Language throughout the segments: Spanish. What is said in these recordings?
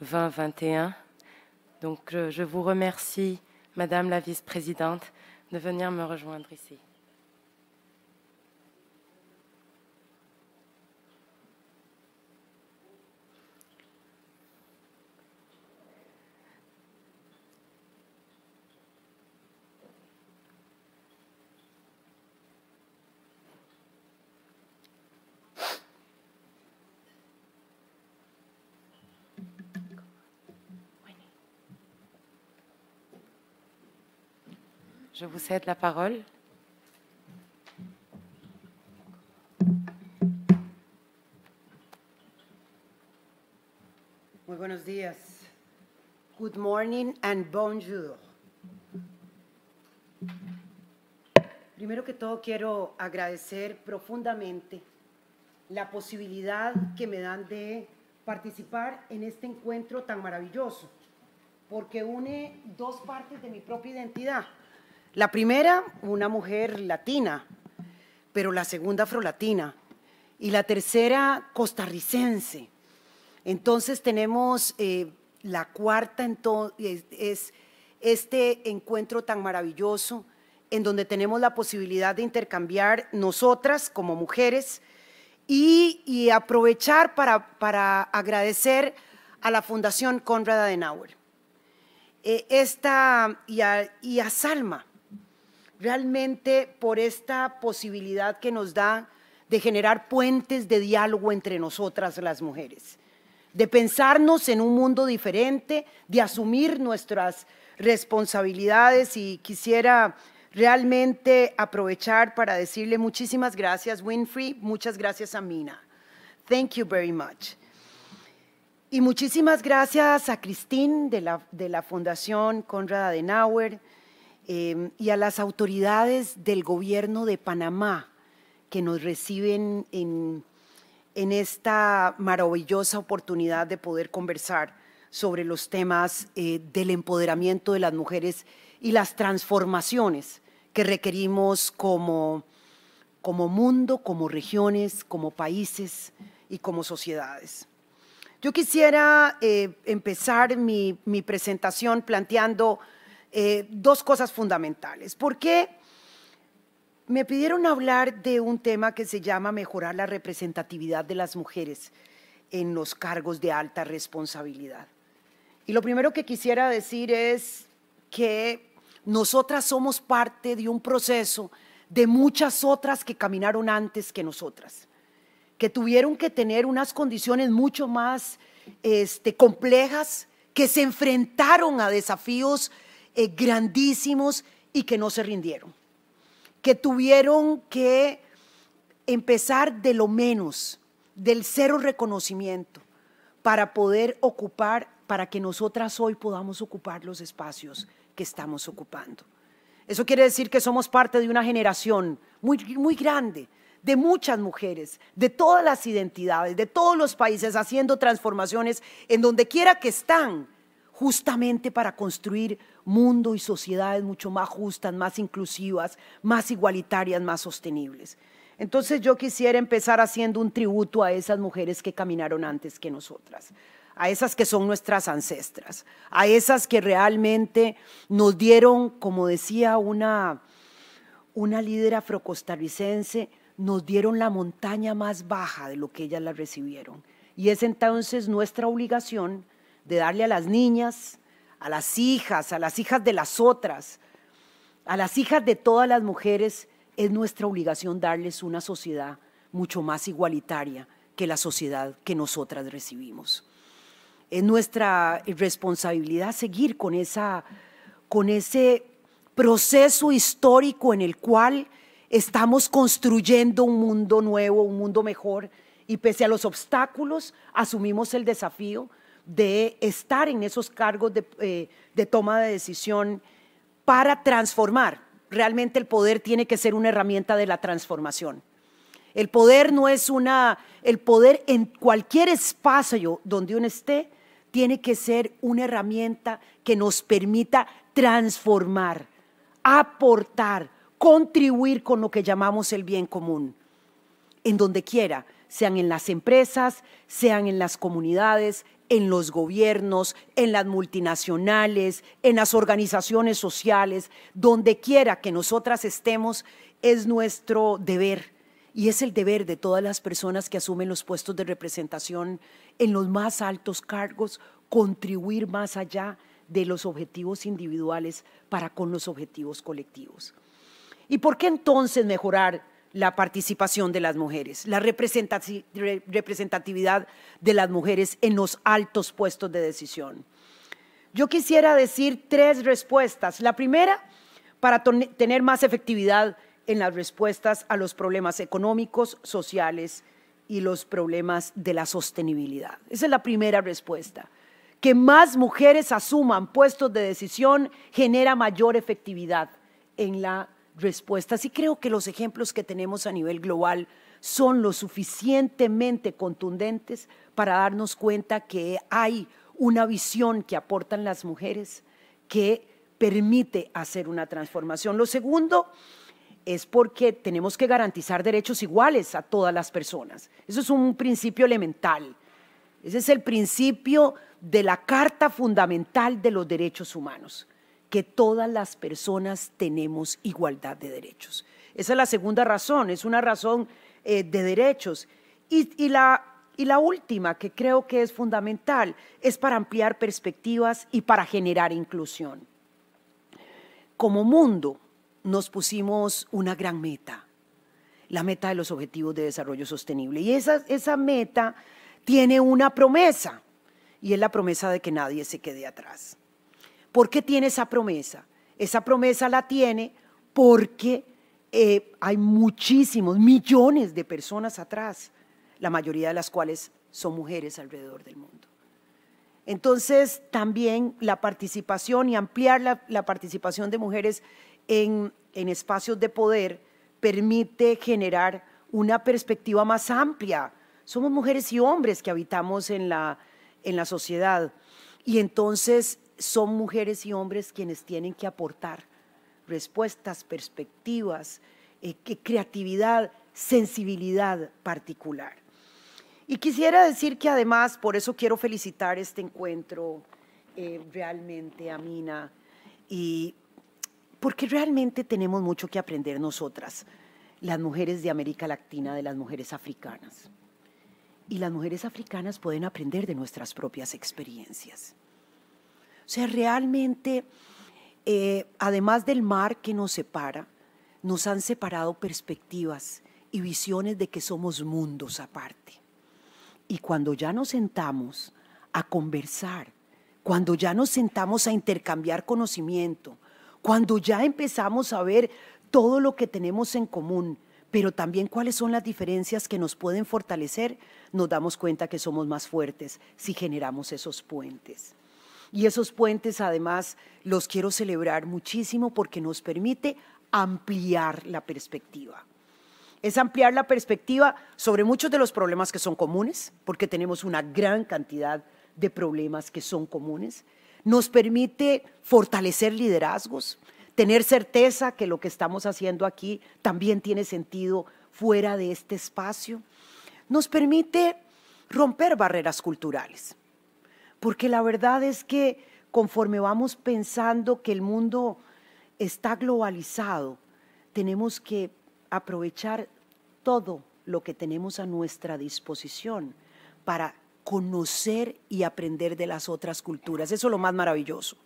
2021. Donc euh, je vous remercie, Madame la Vice-présidente, de venir me rejoindre ici. Je vous cède la parole. Muy buenos días. Good morning and bonjour. Primero que todo quiero agradecer profundamente la posibilidad que me dan de participar en este encuentro tan maravilloso, porque une dos partes de mi propia identidad la primera, una mujer latina, pero la segunda afrolatina y la tercera costarricense. Entonces tenemos eh, la cuarta, es este encuentro tan maravilloso en donde tenemos la posibilidad de intercambiar nosotras como mujeres y, aprovechar para, para, agradecer a la Fundación Conrad Adenauer eh, esta, y, a, Salma, realmente por esta posibilidad que nos da de generar puentes de diálogo entre nosotras las mujeres, de pensarnos en un mundo diferente, de asumir nuestras responsabilidades y quisiera realmente aprovechar para decirle muchísimas gracias Winfrey, muchas gracias a Mina. Thank you very much. Y muchísimas gracias a Christine de la, de la Fundación Conrad Adenauer, Em, y a las autoridades del gobierno de Panamá que nos reciben en, esta maravillosa oportunidad de poder conversar sobre los temas eh, del empoderamiento de las mujeres y las transformaciones que requerimos como, mundo, como regiones, como países y como sociedades. Yo quisiera eh, empezar mi presentación planteando eh, dos cosas fundamentales. ¿Por qué? Me pidieron hablar de un tema que se llama mejorar la representatividad de las mujeres en los cargos de alta responsabilidad. Y lo primero que quisiera decir es que nosotras somos parte de un proceso de muchas otras que caminaron antes que nosotras, que tuvieron que tener unas condiciones mucho más este, complejas, que se enfrentaron a desafíos eh, grandísimos y que no se rindieron, que tuvieron que empezar de lo menos, del cero reconocimiento, para poder ocupar, para que nosotras hoy podamos ocupar los espacios que estamos ocupando. Eso quiere decir que somos parte de una generación muy, muy grande, de muchas mujeres, de todas las identidades, de todos los países, haciendo transformaciones en donde quiera que están justamente para construir mundo y sociedades mucho más justas, más inclusivas, más igualitarias, más sostenibles. Entonces yo quisiera empezar haciendo un tributo a esas mujeres que caminaron antes que nosotras, a esas que son nuestras ancestras, a esas que realmente nos dieron, como decía una, una líder afrocostarricense, nos dieron la montaña más baja de lo que ellas la recibieron. Y es entonces nuestra obligación de darle a las niñas, a las hijas, a las hijas de las otras, a las hijas de todas las mujeres, es nuestra obligación darles una sociedad mucho más igualitaria que la sociedad que nosotras recibimos. Es nuestra responsabilidad seguir con, con ese proceso histórico en el cual estamos construyendo un mundo nuevo, un mundo mejor, y pese a los obstáculos, asumimos el desafío de estar en esos cargos eh, de, toma de decisión para transformar. Realmente el poder tiene que ser una herramienta de la transformación. El poder no es una, el poder en cualquier espacio donde uno esté tiene que ser una herramienta que nos permita transformar, aportar, contribuir con lo que llamamos el bien común, en donde quiera, sean en las empresas, sean en las comunidades, en los gobiernos, en las multinacionales, en las organizaciones sociales, donde quiera que nosotras estemos, es nuestro deber y es el deber de todas las personas que asumen los puestos de representación en los más altos cargos contribuir más allá de los objetivos individuales para con los objetivos colectivos. ¿Y por qué entonces mejorar la participación de las mujeres, la representatividad de las mujeres en los altos puestos de decisión. Yo quisiera decir tres respuestas. La primera, para tener más efectividad en las respuestas a los problemas económicos, sociales y los problemas de la sostenibilidad. Esa es la primera respuesta. Que más mujeres asuman puestos de decisión genera mayor efectividad en la y creo que los ejemplos que tenemos a nivel global son lo suficientemente contundentes para darnos cuenta que hay una visión que aportan las mujeres que permite hacer una transformación. Lo segundo es porque tenemos que garantizar derechos iguales a todas las personas. Eso es un principio elemental. Ese es el principio de la Carta Fundamental de los Derechos Humanos que todas las personas tenemos igualdad de derechos. Esa es la segunda razón, es una razón eh, de derechos. Y, y, la, y la última, que creo que es fundamental, es para ampliar perspectivas y para generar inclusión. Como mundo nos pusimos una gran meta, la meta de los Objetivos de Desarrollo Sostenible. Y esa, esa meta tiene una promesa, y es la promesa de que nadie se quede atrás. ¿Por qué tiene esa promesa? Esa promesa la tiene porque eh, hay muchísimos, millones de personas atrás, la mayoría de las cuales son mujeres alrededor del mundo. Entonces, también la participación y ampliar la, participación de mujeres en, espacios de poder permite generar una perspectiva más amplia. Somos mujeres y hombres que habitamos en la, en la sociedad. Y entonces son mujeres y hombres quienes tienen que aportar respuestas, perspectivas, eh, creatividad, sensibilidad particular. Y quisiera decir que además, por eso quiero felicitar este encuentro eh, realmente, Amina, y porque realmente tenemos mucho que aprender nosotras, las mujeres de América Latina, de las mujeres africanas. Y las mujeres africanas pueden aprender de nuestras propias experiencias. O sea, realmente, eh, además del mar que nos separa, nos han separado perspectivas y visiones de que somos mundos aparte. Y cuando ya nos sentamos a conversar, cuando ya nos sentamos a intercambiar conocimiento, cuando ya empezamos a ver todo lo que tenemos en común, pero también cuáles son las diferencias que nos pueden fortalecer, nos damos cuenta que somos más fuertes si generamos esos puentes. Y esos puentes además los quiero celebrar muchísimo porque nos permite ampliar la perspectiva. Es ampliar la perspectiva sobre muchos de los problemas que son comunes, porque tenemos una gran cantidad de problemas que son comunes. Nos permite fortalecer liderazgos, tener certeza que lo que estamos haciendo aquí también tiene sentido fuera de este espacio. Nos permite romper barreras culturales porque la verdad es que conforme vamos pensando que el mundo está globalizado, tenemos que aprovechar todo lo que tenemos a nuestra disposición para conocer y aprender de las otras culturas. Eso es lo más maravilloso,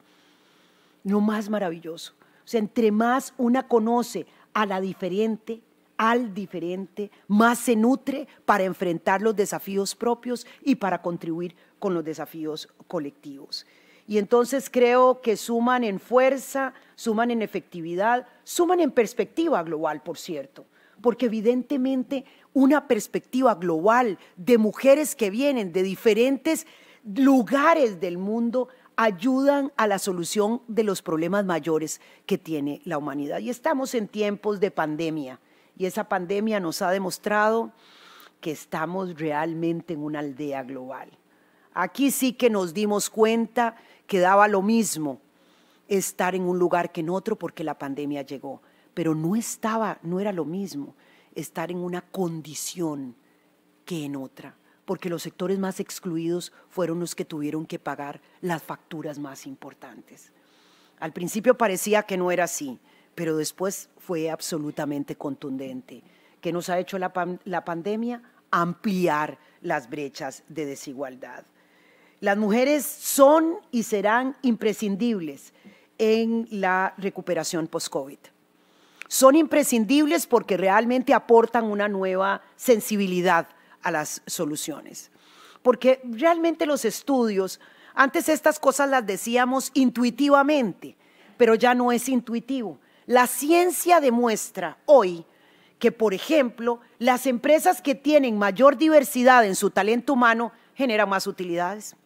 lo más maravilloso. O sea, entre más una conoce a la diferente, al diferente, más se nutre para enfrentar los desafíos propios y para contribuir con los desafíos colectivos. Y entonces creo que suman en fuerza, suman en efectividad, suman en perspectiva global, por cierto, porque evidentemente una perspectiva global de mujeres que vienen de diferentes lugares del mundo ayudan a la solución de los problemas mayores que tiene la humanidad. Y estamos en tiempos de pandemia y esa pandemia nos ha demostrado que estamos realmente en una aldea global. Aquí sí que nos dimos cuenta que daba lo mismo estar en un lugar que en otro porque la pandemia llegó, pero no estaba, no era lo mismo estar en una condición que en otra, porque los sectores más excluidos fueron los que tuvieron que pagar las facturas más importantes. Al principio parecía que no era así, pero después fue absolutamente contundente. ¿Qué nos ha hecho la, la pandemia? Ampliar las brechas de desigualdad. Las mujeres son y serán imprescindibles en la recuperación post-COVID. Son imprescindibles porque realmente aportan una nueva sensibilidad a las soluciones. Porque realmente los estudios, antes estas cosas las decíamos intuitivamente, pero ya no es intuitivo. La ciencia demuestra hoy que, por ejemplo, las empresas que tienen mayor diversidad en su talento humano generan más utilidades.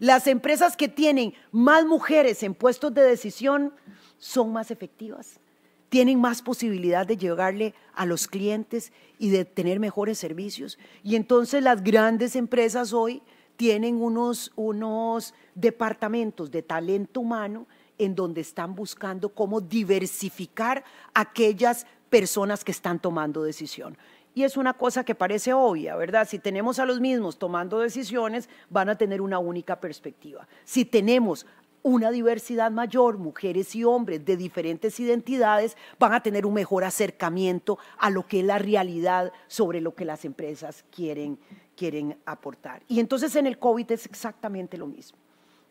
Las empresas que tienen más mujeres en puestos de decisión son más efectivas, tienen más posibilidad de llegarle a los clientes y de tener mejores servicios. Y entonces las grandes empresas hoy tienen unos, unos departamentos de talento humano en donde están buscando cómo diversificar aquellas personas que están tomando decisión. Y es una cosa que parece obvia, ¿verdad? Si tenemos a los mismos tomando decisiones, van a tener una única perspectiva. Si tenemos una diversidad mayor, mujeres y hombres de diferentes identidades, van a tener un mejor acercamiento a lo que es la realidad sobre lo que las empresas quieren, quieren aportar. Y entonces en el COVID es exactamente lo mismo.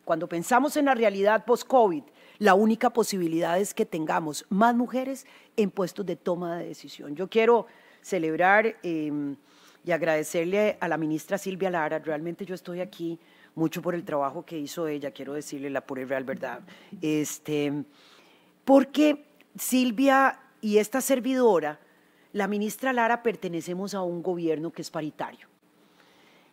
Cuando pensamos en la realidad post-COVID, la única posibilidad es que tengamos más mujeres en puestos de toma de decisión. Yo quiero celebrar em, y agradecerle a la ministra Silvia Lara. Realmente yo estoy aquí mucho por el trabajo que hizo ella, quiero decirle la pura y real verdad. Este, porque Silvia y esta servidora, la ministra Lara, pertenecemos a un gobierno que es paritario.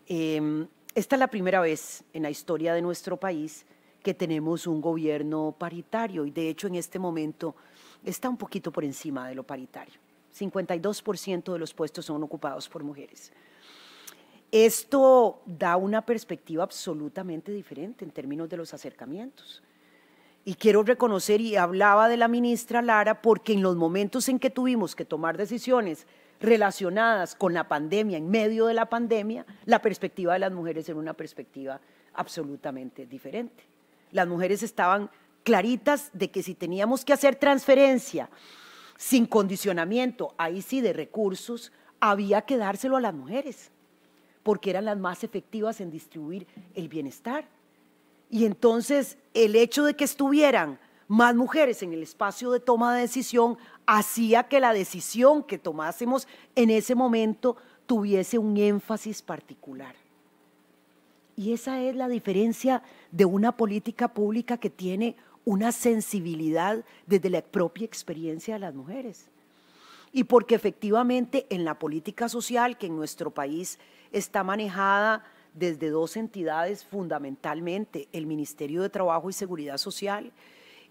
Em, esta es la primera vez en la historia de nuestro país tenemos un gobierno paritario y de hecho en este momento está un poquito por encima de lo paritario. 52% de los puestos son ocupados por mujeres. Esto da una perspectiva absolutamente diferente en términos de los acercamientos. Y quiero reconocer, y hablaba de la ministra Lara, porque en los momentos en que tuvimos que tomar decisiones relacionadas con la pandemia, en medio de la pandemia, la perspectiva de las mujeres era una perspectiva absolutamente diferente las mujeres estaban claritas de que si teníamos que hacer transferencia sin condicionamiento, ahí sí de recursos, había que dárselo a las mujeres, porque eran las más efectivas en distribuir el bienestar. Y entonces el hecho de que estuvieran más mujeres en el espacio de toma de decisión hacía que la decisión que tomásemos en ese momento tuviese un énfasis particular. Y esa es la diferencia de una política pública que tiene una sensibilidad desde la propia experiencia de las mujeres. Y porque efectivamente en la política social que en nuestro país está manejada desde dos entidades fundamentalmente, el Ministerio de Trabajo y Seguridad Social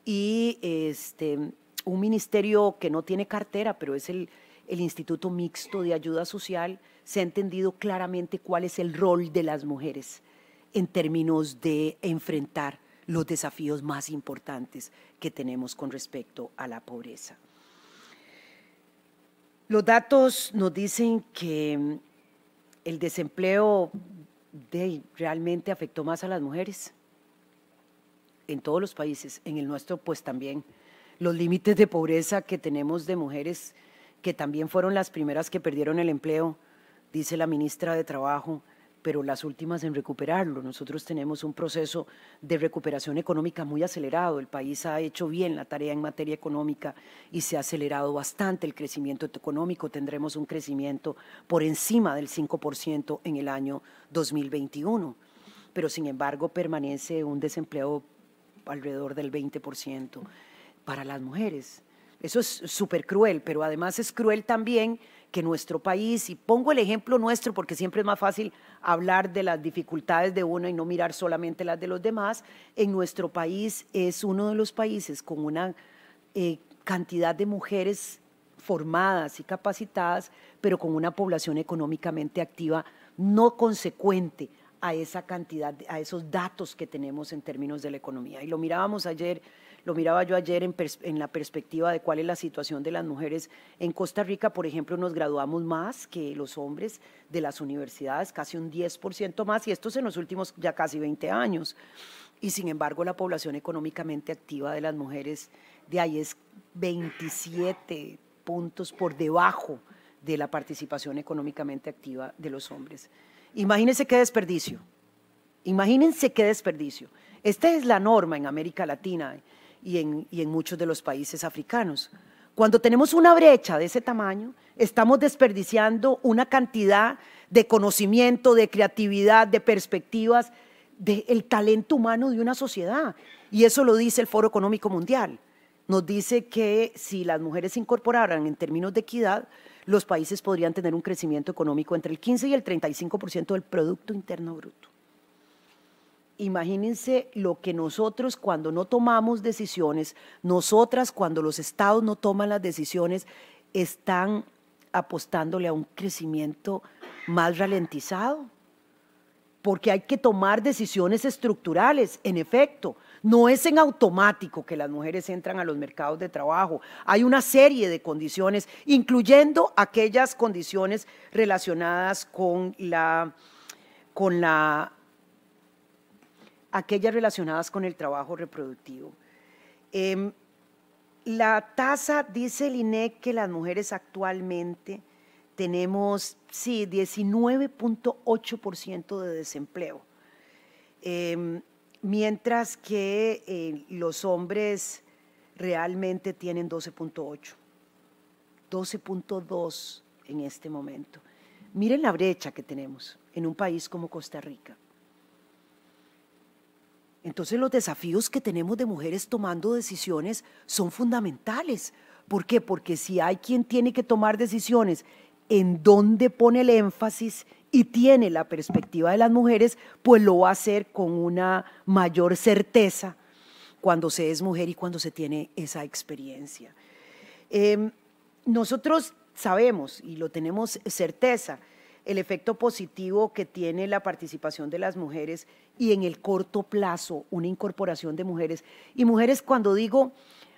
y este, un ministerio que no tiene cartera, pero es el Instituto Mixto de Ayuda Social, se ha entendido claramente cuál es el rol de las mujeres en términos de enfrentar los desafíos más importantes que tenemos con respecto a la pobreza. Los datos nos dicen que el desempleo realmente afectó más a las mujeres en todos los países, en el nuestro pues también. Los límites de pobreza que tenemos de mujeres que también fueron las primeras que perdieron el empleo, dice la ministra de Trabajo, pero las últimas en recuperarlo. Nosotros tenemos un proceso de recuperación económica muy acelerado. El país ha hecho bien la tarea en materia económica y se ha acelerado bastante el crecimiento económico. Tendremos un crecimiento por encima del 5% en el año 2021, pero sin embargo permanece un desempleo alrededor del 20% para las mujeres. Eso es súper cruel, pero además es cruel también que nuestro país, y pongo el ejemplo nuestro porque siempre es más fácil hablar de las dificultades de uno y no mirar solamente las de los demás, en nuestro país es uno de los países con una eh, cantidad de mujeres formadas y capacitadas, pero con una población económicamente activa no consecuente a esa cantidad, a esos datos que tenemos en términos de la economía. Y lo mirábamos ayer lo miraba yo ayer en, la perspectiva de cuál es la situación de las mujeres. En Costa Rica, por ejemplo, nos graduamos más que los hombres de las universidades, casi un 10% más, y esto es en los últimos ya casi 20 años. Y sin embargo, la población económicamente activa de las mujeres de ahí es 27 puntos por debajo de la participación económicamente activa de los hombres. Imagínense qué desperdicio. Imagínense qué desperdicio. Esta es la norma en América Latina y en, muchos de los países africanos. Cuando tenemos una brecha de ese tamaño, estamos desperdiciando una cantidad de conocimiento, de creatividad, de perspectivas, del talento humano de una sociedad. Y eso lo dice el Foro Económico Mundial. Nos dice que si las mujeres se incorporaran en términos de equidad, los países podrían tener un crecimiento económico entre el 15 y el 35% del Producto Interno Bruto imagínense lo que nosotros cuando no tomamos decisiones, nosotras cuando los estados no toman las decisiones, están apostándole a un crecimiento más ralentizado. Porque hay que tomar decisiones estructurales, en efecto. No es en automático que las mujeres entran a los mercados de trabajo. Hay una serie de condiciones, incluyendo aquellas condiciones relacionadas con la, con la aquellas relacionadas con el trabajo reproductivo. Em, la tasa, dice el INEC, que las mujeres actualmente tenemos, sí, 19.8% de desempleo, em, mientras que eh, los hombres realmente tienen 12.8, 12.2 en este momento. Miren la brecha que tenemos en un país como Costa Rica. Entonces los desafíos que tenemos de mujeres tomando decisiones son fundamentales. ¿Por qué? Porque si hay quien tiene que tomar decisiones en dónde pone el énfasis y tiene la perspectiva de las mujeres, pues lo va a hacer con una mayor certeza cuando se es mujer y cuando se tiene esa experiencia. Em, nosotros sabemos y lo tenemos certeza el efecto positivo que tiene la participación de las mujeres y en el corto plazo una incorporación de mujeres. Y mujeres, cuando digo,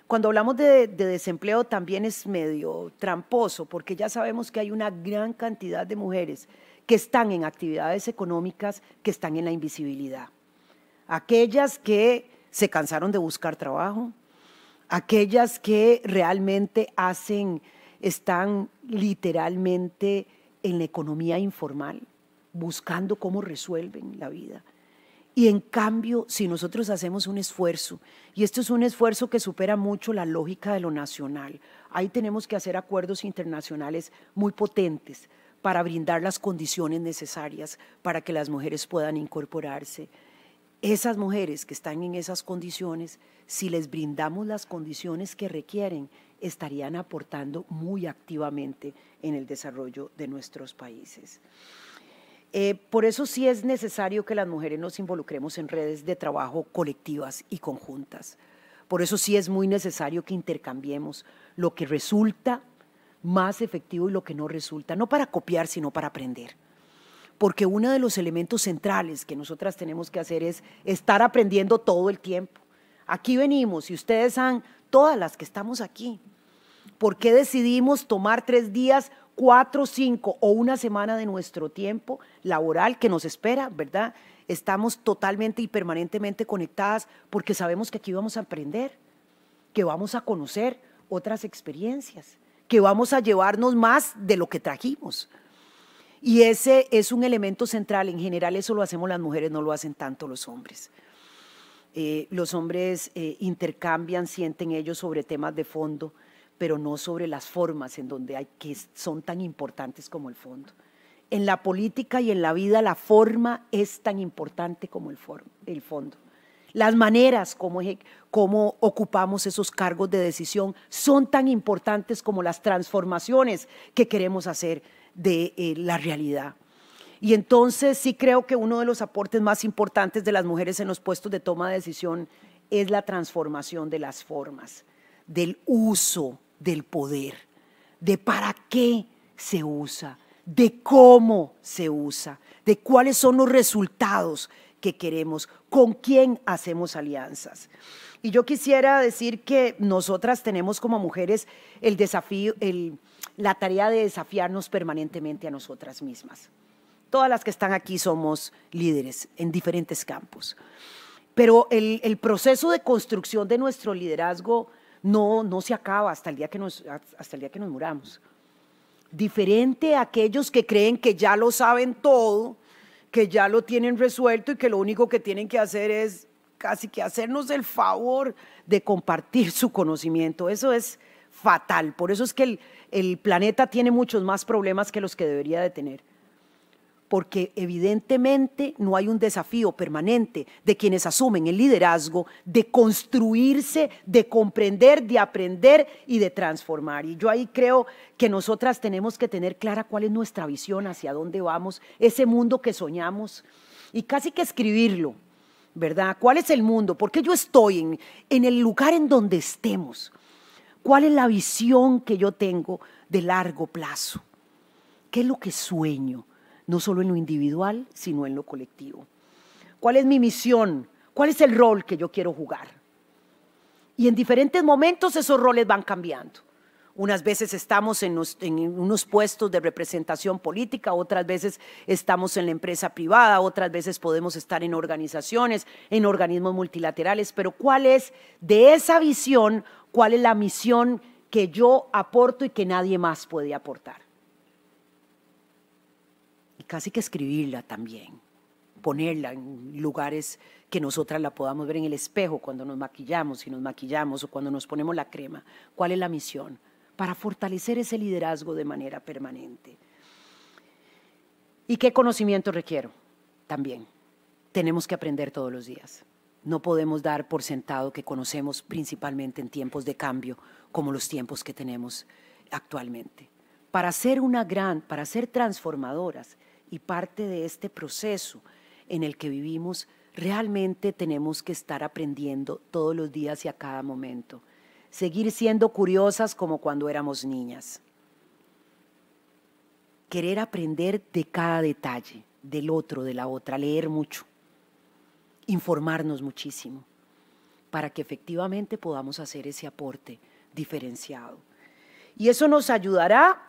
cuando hablamos de, desempleo también es medio tramposo, porque ya sabemos que hay una gran cantidad de mujeres que están en actividades económicas, que están en la invisibilidad. Aquellas que se cansaron de buscar trabajo, aquellas que realmente hacen, están literalmente en la economía informal, buscando cómo resuelven la vida. Y en cambio, si nosotros hacemos un esfuerzo, y esto es un esfuerzo que supera mucho la lógica de lo nacional, ahí tenemos que hacer acuerdos internacionales muy potentes para brindar las condiciones necesarias para que las mujeres puedan incorporarse. Esas mujeres que están en esas condiciones, si les brindamos las condiciones que requieren, estarían aportando muy activamente en el desarrollo de nuestros países. Eh, por eso sí es necesario que las mujeres nos involucremos en redes de trabajo colectivas y conjuntas. Por eso sí es muy necesario que intercambiemos lo que resulta más efectivo y lo que no resulta, no para copiar, sino para aprender. Porque uno de los elementos centrales que nosotras tenemos que hacer es estar aprendiendo todo el tiempo. Aquí venimos y ustedes han, todas las que estamos aquí, ¿Por qué decidimos tomar tres días, cuatro, cinco o una semana de nuestro tiempo laboral que nos espera, verdad? Estamos totalmente y permanentemente conectadas porque sabemos que aquí vamos a aprender, que vamos a conocer otras experiencias, que vamos a llevarnos más de lo que trajimos. Y ese es un elemento central. En general eso lo hacemos las mujeres, no lo hacen tanto los hombres. Eh, los hombres eh, intercambian, sienten ellos sobre temas de fondo pero no sobre las formas en donde hay que son tan importantes como el fondo. En la política y en la vida la forma es tan importante como el, el fondo. Las maneras como, como ocupamos esos cargos de decisión son tan importantes como las transformaciones que queremos hacer de eh, la realidad. Y entonces sí creo que uno de los aportes más importantes de las mujeres en los puestos de toma de decisión es la transformación de las formas, del uso del poder, de para qué se usa, de cómo se usa, de cuáles son los resultados que queremos, con quién hacemos alianzas. Y yo quisiera decir que nosotras tenemos como mujeres el desafío, la tarea de desafiarnos permanentemente a nosotras mismas. Todas las que están aquí somos líderes en diferentes campos. Pero el proceso de construcción de nuestro liderazgo no, no se acaba hasta el día que nos, hasta el día que nos muramos. Diferente a aquellos que creen que ya lo saben todo, que ya lo tienen resuelto y que lo único que tienen que hacer es casi que hacernos el favor de compartir su conocimiento. Eso es fatal. Por eso es que el, el planeta tiene muchos más problemas que los que debería de tener porque evidentemente no hay un desafío permanente de quienes asumen el liderazgo de construirse, de comprender, de aprender y de transformar. Y yo ahí creo que nosotras tenemos que tener clara cuál es nuestra visión, hacia dónde vamos, ese mundo que soñamos y casi que escribirlo, ¿verdad? ¿Cuál es el mundo? ¿Por qué yo estoy en, el lugar en donde estemos? ¿Cuál es la visión que yo tengo de largo plazo? ¿Qué es lo que sueño? no solo en lo individual, sino en lo colectivo. ¿Cuál es mi misión? ¿Cuál es el rol que yo quiero jugar? Y en diferentes momentos esos roles van cambiando. Unas veces estamos en, unos puestos de representación política, otras veces estamos en la empresa privada, otras veces podemos estar en organizaciones, en organismos multilaterales, pero ¿cuál es de esa visión, cuál es la misión que yo aporto y que nadie más puede aportar? casi que escribirla también, ponerla en lugares que nosotras la podamos ver en el espejo cuando nos maquillamos, si nos maquillamos o cuando nos ponemos la crema. ¿Cuál es la misión? Para fortalecer ese liderazgo de manera permanente. ¿Y qué conocimiento requiero? También tenemos que aprender todos los días. No podemos dar por sentado que conocemos principalmente en tiempos de cambio como los tiempos que tenemos actualmente. Para ser una gran, para ser transformadoras, y parte de este proceso en el que vivimos, realmente tenemos que estar aprendiendo todos los días y a cada momento. Seguir siendo curiosas como cuando éramos niñas. Querer aprender de cada detalle, del otro, de la otra, leer mucho, informarnos muchísimo, para que efectivamente podamos hacer ese aporte diferenciado. Y eso nos ayudará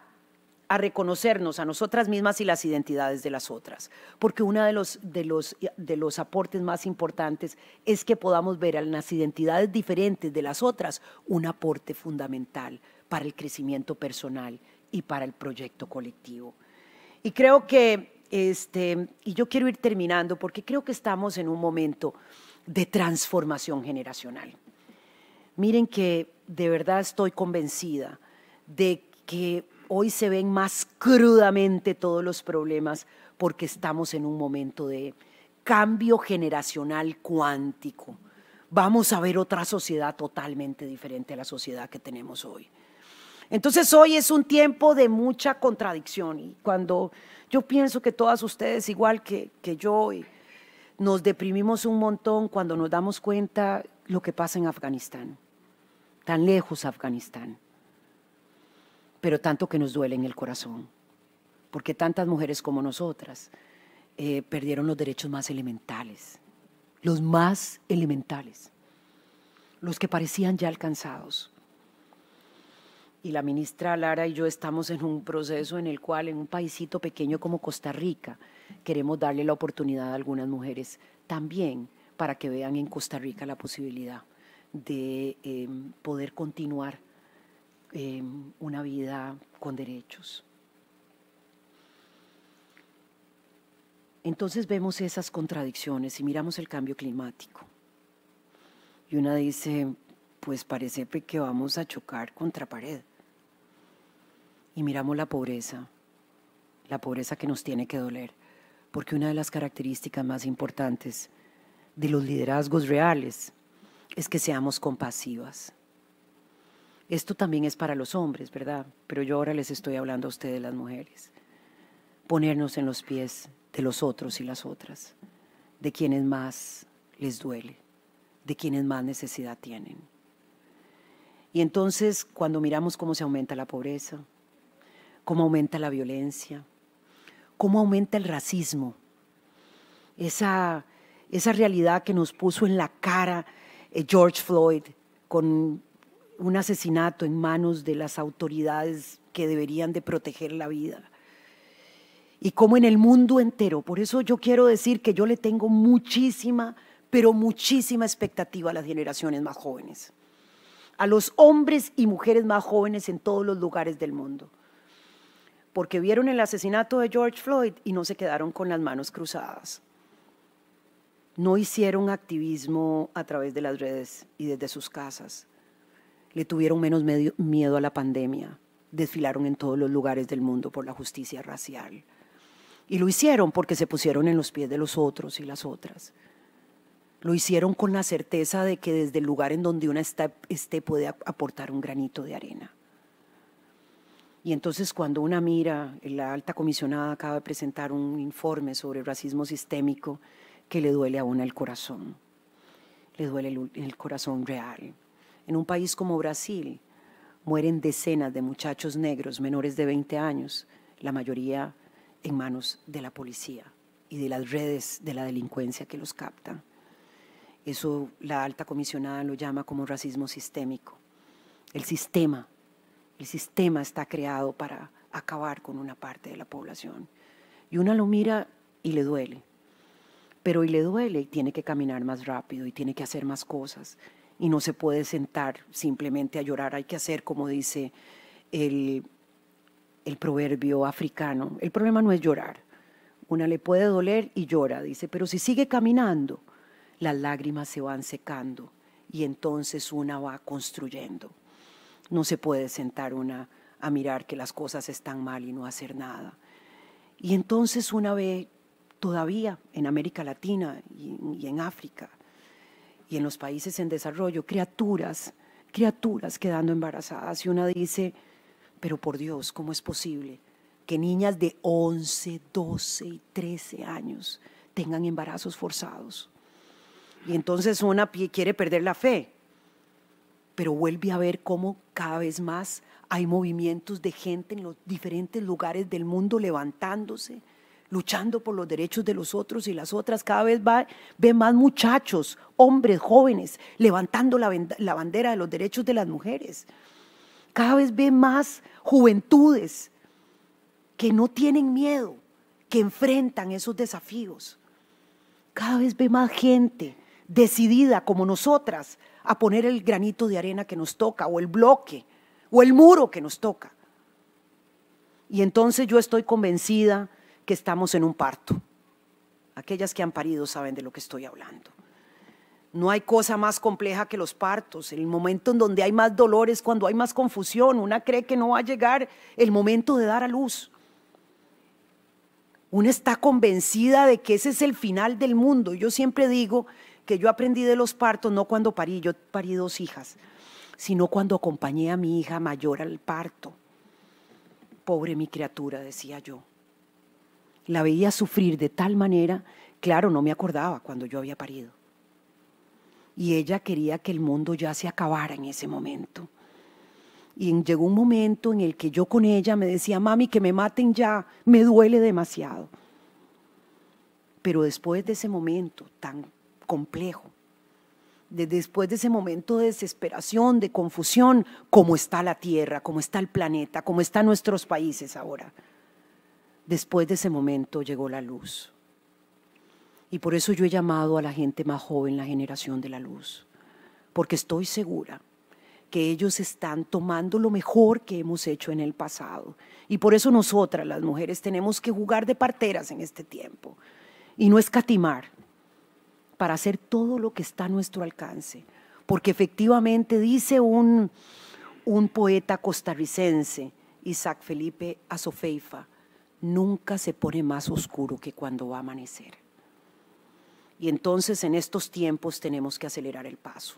a reconocernos a nosotras mismas y las identidades de las otras, porque uno de los, de, los, de los aportes más importantes es que podamos ver a las identidades diferentes de las otras un aporte fundamental para el crecimiento personal y para el proyecto colectivo. Y creo que, este, y yo quiero ir terminando porque creo que estamos en un momento de transformación generacional. Miren que de verdad estoy convencida de que hoy se ven más crudamente todos los problemas porque estamos en un momento de cambio generacional cuántico. Vamos a ver otra sociedad totalmente diferente a la sociedad que tenemos hoy. Entonces hoy es un tiempo de mucha contradicción y cuando yo pienso que todas ustedes, igual que, que yo, nos deprimimos un montón cuando nos damos cuenta lo que pasa en Afganistán, tan lejos Afganistán pero tanto que nos duele en el corazón, porque tantas mujeres como nosotras eh, perdieron los derechos más elementales, los más elementales, los que parecían ya alcanzados. Y la ministra Lara y yo estamos en un proceso en el cual en un paisito pequeño como Costa Rica queremos darle la oportunidad a algunas mujeres también para que vean en Costa Rica la posibilidad de eh, poder continuar eh, una vida con derechos. Entonces vemos esas contradicciones y miramos el cambio climático. Y una dice, pues parece que vamos a chocar contra pared. Y miramos la pobreza, la pobreza que nos tiene que doler, porque una de las características más importantes de los liderazgos reales es que seamos compasivas. Esto también es para los hombres, ¿verdad? Pero yo ahora les estoy hablando a ustedes, las mujeres. Ponernos en los pies de los otros y las otras, de quienes más les duele, de quienes más necesidad tienen. Y entonces, cuando miramos cómo se aumenta la pobreza, cómo aumenta la violencia, cómo aumenta el racismo, esa, esa realidad que nos puso en la cara eh, George Floyd con un asesinato en manos de las autoridades que deberían de proteger la vida. Y como en el mundo entero, por eso yo quiero decir que yo le tengo muchísima, pero muchísima expectativa a las generaciones más jóvenes, a los hombres y mujeres más jóvenes en todos los lugares del mundo, porque vieron el asesinato de George Floyd y no se quedaron con las manos cruzadas. No hicieron activismo a través de las redes y desde sus casas le tuvieron menos miedo a la pandemia, desfilaron en todos los lugares del mundo por la justicia racial. Y lo hicieron porque se pusieron en los pies de los otros y las otras. Lo hicieron con la certeza de que desde el lugar en donde una esté este puede aportar un granito de arena. Y entonces cuando una mira, la alta comisionada acaba de presentar un informe sobre racismo sistémico que le duele a una el corazón, le duele el corazón real. En un país como Brasil mueren decenas de muchachos negros menores de 20 años, la mayoría en manos de la policía y de las redes de la delincuencia que los captan. Eso la alta comisionada lo llama como racismo sistémico. El sistema, el sistema está creado para acabar con una parte de la población. Y una lo mira y le duele. Pero y le duele y tiene que caminar más rápido y tiene que hacer más cosas y no se puede sentar simplemente a llorar, hay que hacer como dice el, proverbio africano. El problema no es llorar, una le puede doler y llora, dice, pero si sigue caminando, las lágrimas se van secando y entonces una va construyendo. No se puede sentar una a mirar que las cosas están mal y no hacer nada. Y entonces una ve todavía en América Latina y en África y en los países en desarrollo, criaturas, criaturas quedando embarazadas. Y una dice, pero por Dios, ¿cómo es posible que niñas de 11, 12 y 13 años tengan embarazos forzados? Y entonces una quiere perder la fe, pero vuelve a ver cómo cada vez más hay movimientos de gente en los diferentes lugares del mundo levantándose luchando por los derechos de los otros y las otras. Cada vez va, ve más muchachos, hombres, jóvenes, levantando la, la bandera de los derechos de las mujeres. Cada vez ve más juventudes que no tienen miedo, que enfrentan esos desafíos. Cada vez ve más gente decidida como nosotras a poner el granito de arena que nos toca o el bloque o el muro que nos toca. Y entonces yo estoy convencida que estamos en un parto. Aquellas que han parido saben de lo que estoy hablando. No hay cosa más compleja que los partos. El momento en donde hay más dolores, cuando hay más confusión. Una cree que no va a llegar el momento de dar a luz. Una está convencida de que ese es el final del mundo. Yo siempre digo que yo aprendí de los partos no cuando parí, yo parí dos hijas, sino cuando acompañé a mi hija mayor al parto. Pobre mi criatura, decía yo. La veía sufrir de tal manera, claro, no me acordaba cuando yo había parido. Y ella quería que el mundo ya se acabara en ese momento. Y llegó un momento en el que yo con ella me decía, mami, que me maten ya, me duele demasiado. Pero después de ese momento tan complejo, de después de ese momento de desesperación, de confusión, cómo está la Tierra, cómo está el planeta, cómo están nuestros países ahora. Después de ese momento llegó la luz. Y por eso yo he llamado a la gente más joven, la generación de la luz, porque estoy segura que ellos están tomando lo mejor que hemos hecho en el pasado. Y por eso nosotras, las mujeres, tenemos que jugar de parteras en este tiempo y no escatimar para hacer todo lo que está a nuestro alcance. Porque efectivamente dice un, poeta costarricense, Isaac Felipe Azofeifa, nunca se pone más oscuro que cuando va a amanecer. Y entonces en estos tiempos tenemos que acelerar el paso.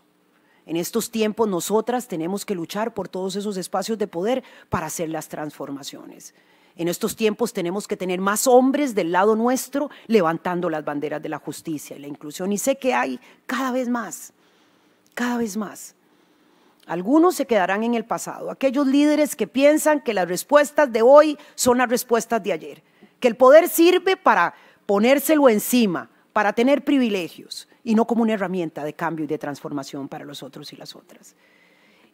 En estos tiempos nosotras tenemos que luchar por todos esos espacios de poder para hacer las transformaciones. En estos tiempos tenemos que tener más hombres del lado nuestro levantando las banderas de la justicia y la inclusión. Y sé que hay cada vez más, cada vez más. Algunos se quedarán en el pasado, aquellos líderes que piensan que las respuestas de hoy son las respuestas de ayer, que el poder sirve para ponérselo encima, para tener privilegios y no como una herramienta de cambio y de transformación para los otros y las otras.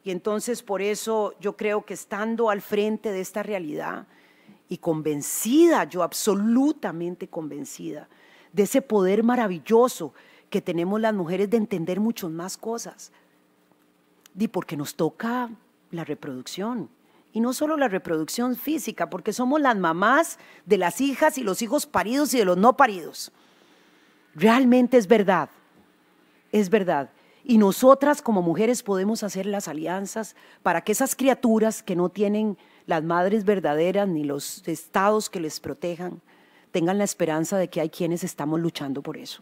Y entonces por eso yo creo que estando al frente de esta realidad y convencida, yo absolutamente convencida de ese poder maravilloso que tenemos las mujeres de entender muchas más cosas, y porque nos toca la reproducción. Y no solo la reproducción física, porque somos las mamás de las hijas y los hijos paridos y de los no paridos. Realmente es verdad, es verdad. Y nosotras como mujeres podemos hacer las alianzas para que esas criaturas que no tienen las madres verdaderas ni los estados que les protejan, tengan la esperanza de que hay quienes estamos luchando por eso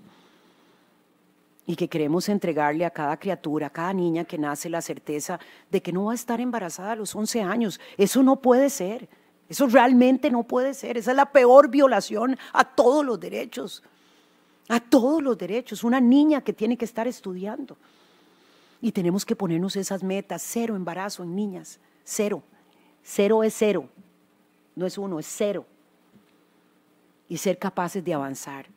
y que queremos entregarle a cada criatura, a cada niña que nace la certeza de que no va a estar embarazada a los 11 años. Eso no puede ser. Eso realmente no puede ser. Esa es la peor violación a todos los derechos. A todos los derechos. Una niña que tiene que estar estudiando. Y tenemos que ponernos esas metas. Cero embarazo en niñas. Cero. Cero es cero. No es uno, es cero. Y ser capaces de avanzar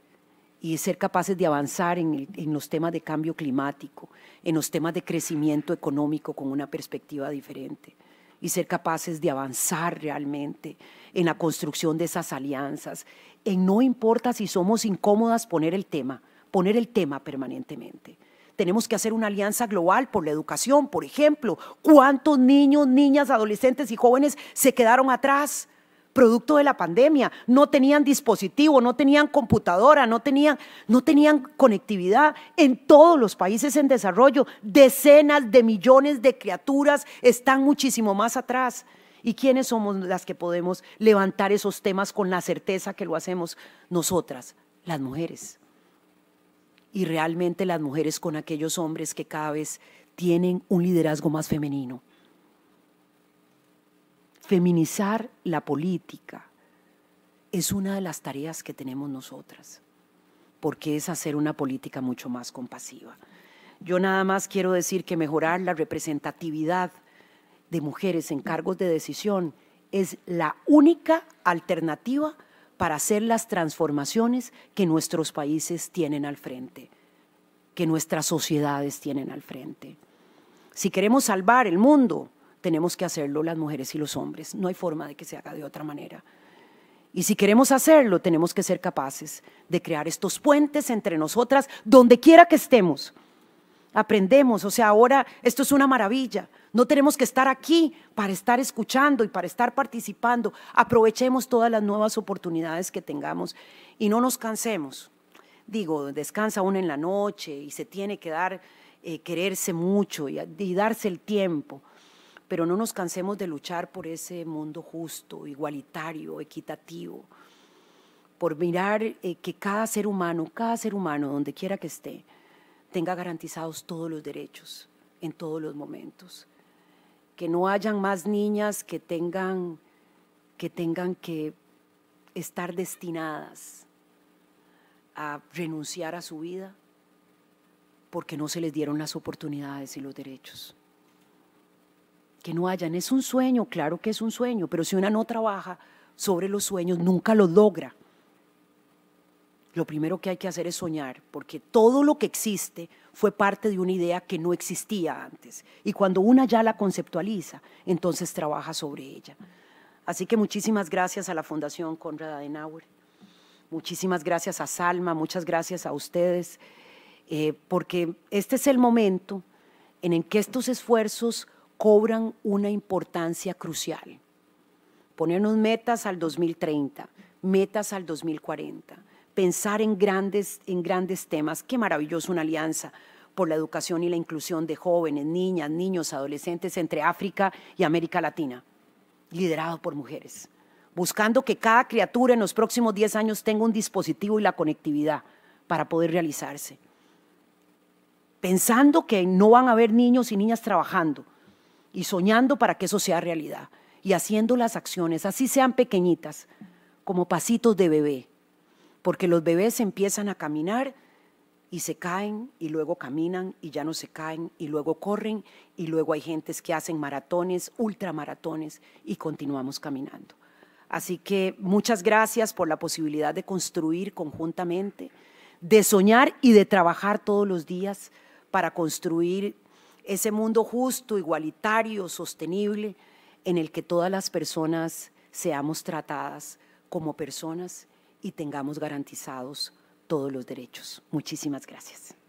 y ser capaces de avanzar en, los temas de cambio climático, en los temas de crecimiento económico con una perspectiva diferente y ser capaces de avanzar realmente en la construcción de esas alianzas, en no importa si somos incómodas poner el tema, poner el tema permanentemente. Tenemos que hacer una alianza global por la educación, por ejemplo. ¿Cuántos niños, niñas, adolescentes y jóvenes se quedaron atrás? producto de la pandemia. No tenían dispositivo, no tenían computadora, no tenían, no tenían conectividad. En todos los países en desarrollo, decenas de millones de criaturas están muchísimo más atrás. ¿Y quiénes somos las que podemos levantar esos temas con la certeza que lo hacemos nosotras, las mujeres? Y realmente las mujeres con aquellos hombres que cada vez tienen un liderazgo más femenino. Feminizar la política es una de las tareas que tenemos nosotras, porque es hacer una política mucho más compasiva. Yo nada más quiero decir que mejorar la representatividad de mujeres en cargos de decisión es la única alternativa para hacer las transformaciones que nuestros países tienen al frente, que nuestras sociedades tienen al frente. Si queremos salvar el mundo, tenemos que hacerlo las mujeres y los hombres. No hay forma de que se haga de otra manera. Y si queremos hacerlo, tenemos que ser capaces de crear estos puentes entre nosotras, donde quiera que estemos. Aprendemos, o sea, ahora esto es una maravilla. No tenemos que estar aquí para estar escuchando y para estar participando. Aprovechemos todas las nuevas oportunidades que tengamos y no nos cansemos. Digo, descansa uno en la noche y se tiene que dar, eh, quererse mucho y darse el tiempo pero no nos cansemos de luchar por ese mundo justo, igualitario, equitativo, por mirar eh, que cada ser humano, cada ser humano, donde quiera que esté, tenga garantizados todos los derechos en todos los momentos. Que no hayan más niñas que tengan que, tengan que estar destinadas a renunciar a su vida porque no se les dieron las oportunidades y los derechos que no hayan. Es un sueño, claro que es un sueño, pero si una no trabaja sobre los sueños, nunca lo logra. Lo primero que hay que hacer es soñar, porque todo lo que existe fue parte de una idea que no existía antes. Y cuando una ya la conceptualiza, entonces trabaja sobre ella. Así que muchísimas gracias a la Fundación Conrad Adenauer, muchísimas gracias a Salma, muchas gracias a ustedes, eh, porque este es el momento en el que estos esfuerzos cobran una importancia crucial. Ponernos metas al 2030, metas al 2040, pensar en grandes, en grandes temas. Qué maravilloso una alianza por la educación y la inclusión de jóvenes, niñas, niños, adolescentes entre África y América Latina, liderado por mujeres, buscando que cada criatura en los próximos 10 años tenga un dispositivo y la conectividad para poder realizarse. Pensando que no van a haber niños y niñas trabajando, y soñando para que eso sea realidad y haciendo las acciones, así sean pequeñitas, como pasitos de bebé, porque los bebés empiezan a caminar y se caen y luego caminan y ya no se caen y luego corren y luego hay gentes que hacen maratones, ultramaratones y continuamos caminando. Así que muchas gracias por la posibilidad de construir conjuntamente, de soñar y de trabajar todos los días para construir ese mundo justo, igualitario, sostenible, en el que todas las personas seamos tratadas como personas y tengamos garantizados todos los derechos. Muchísimas gracias.